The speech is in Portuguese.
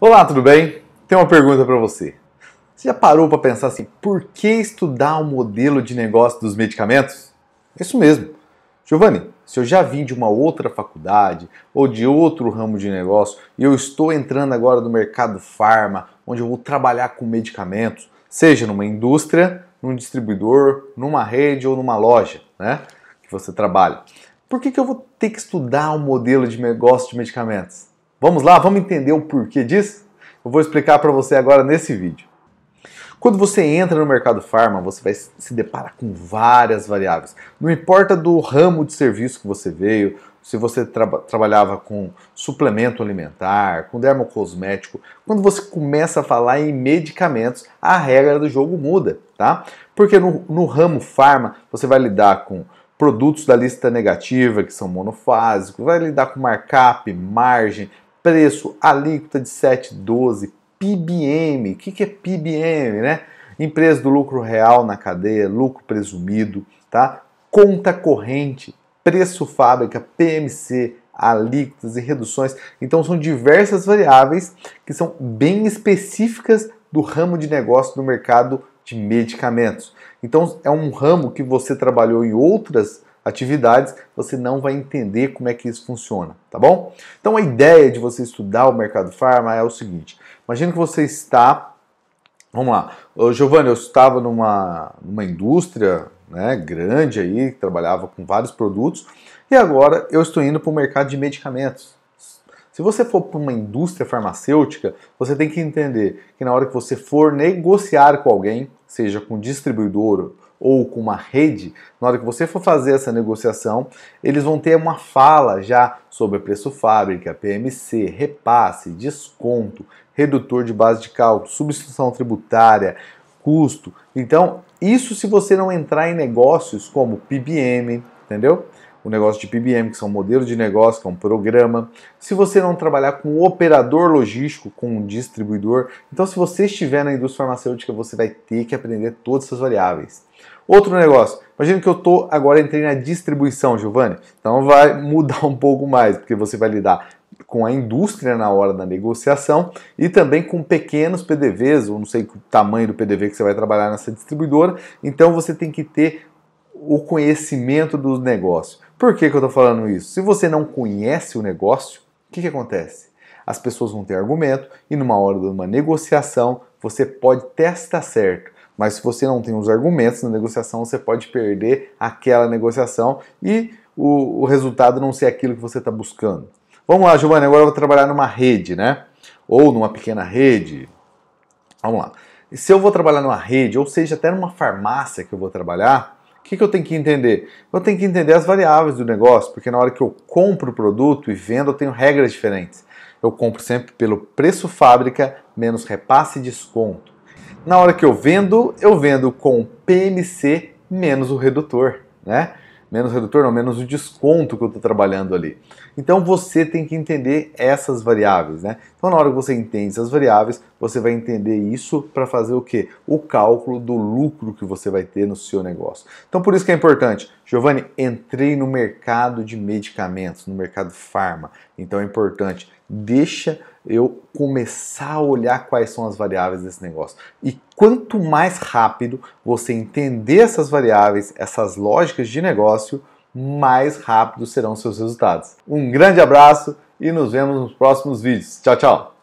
Olá, tudo bem? Tenho uma pergunta para você. Você já parou para pensar assim, por que estudar o um modelo de negócio dos medicamentos? Isso mesmo. Giovanni, se eu já vim de uma outra faculdade ou de outro ramo de negócio e eu estou entrando agora no mercado farma, onde eu vou trabalhar com medicamentos, seja numa indústria, num distribuidor, numa rede ou numa loja, né? Que você trabalha. Por que, que eu vou ter que estudar um modelo de negócio de medicamentos? Vamos lá, vamos entender o porquê disso? Eu vou explicar para você agora nesse vídeo. Quando você entra no mercado farma, você vai se deparar com várias variáveis. Não importa do ramo de serviço que você veio, se você tra trabalhava com suplemento alimentar, com dermocosmético, quando você começa a falar em medicamentos, a regra do jogo muda, tá? Porque no, no ramo farma, você vai lidar com produtos da lista negativa, que são monofásicos, vai lidar com markup, margem, preço, alíquota de 7,12, PIBM. PBM. O que, que é PBM, né? Empresa do lucro real na cadeia, lucro presumido, tá? Conta corrente, preço fábrica, PMC, alíquotas e reduções. Então são diversas variáveis que são bem específicas do ramo de negócio do mercado de medicamentos. Então é um ramo que você trabalhou em outras atividades, você não vai entender como é que isso funciona, tá bom? Então a ideia de você estudar o mercado farma é o seguinte: imagina que você está. Vamos lá, Giovanni, eu estava numa, numa indústria né, grande aí, que trabalhava com vários produtos, e agora eu estou indo para o mercado de medicamentos. Se você for para uma indústria farmacêutica, você tem que entender que na hora que você for negociar com alguém, seja com distribuidor ou com uma rede, na hora que você for fazer essa negociação, eles vão ter uma fala já sobre preço fábrica, PMC, repasse, desconto, redutor de base de cálculo, substituição tributária, custo. Então, isso se você não entrar em negócios como PBM, entendeu? o negócio de PBM, que são modelo de negócio, que é um programa. Se você não trabalhar com operador logístico, com um distribuidor, então se você estiver na indústria farmacêutica, você vai ter que aprender todas essas variáveis. Outro negócio, imagina que eu tô agora entrei na distribuição, Giovanni. Então vai mudar um pouco mais, porque você vai lidar com a indústria na hora da negociação e também com pequenos PDVs, ou não sei o tamanho do PDV que você vai trabalhar nessa distribuidora. Então você tem que ter o conhecimento do negócio. Por que, que eu estou falando isso? Se você não conhece o negócio, o que, que acontece? As pessoas vão ter argumento e numa hora de uma negociação você pode até certo, mas se você não tem os argumentos na negociação, você pode perder aquela negociação e o, o resultado não ser aquilo que você está buscando. Vamos lá, Giovanni, agora eu vou trabalhar numa rede, né? Ou numa pequena rede. Vamos lá. Se eu vou trabalhar numa rede, ou seja, até numa farmácia que eu vou trabalhar, o que, que eu tenho que entender? Eu tenho que entender as variáveis do negócio, porque na hora que eu compro o produto e vendo, eu tenho regras diferentes. Eu compro sempre pelo preço fábrica menos repasse e desconto na hora que eu vendo, eu vendo com PMC menos o redutor, né? Menos o redutor, não, menos o desconto que eu estou trabalhando ali. Então você tem que entender essas variáveis, né? Então na hora que você entende essas variáveis, você vai entender isso para fazer o quê? O cálculo do lucro que você vai ter no seu negócio. Então por isso que é importante. Giovanni, entrei no mercado de medicamentos, no mercado farma. Então é importante deixa eu começar a olhar quais são as variáveis desse negócio. E quanto mais rápido você entender essas variáveis, essas lógicas de negócio, mais rápido serão seus resultados. Um grande abraço e nos vemos nos próximos vídeos. Tchau, tchau!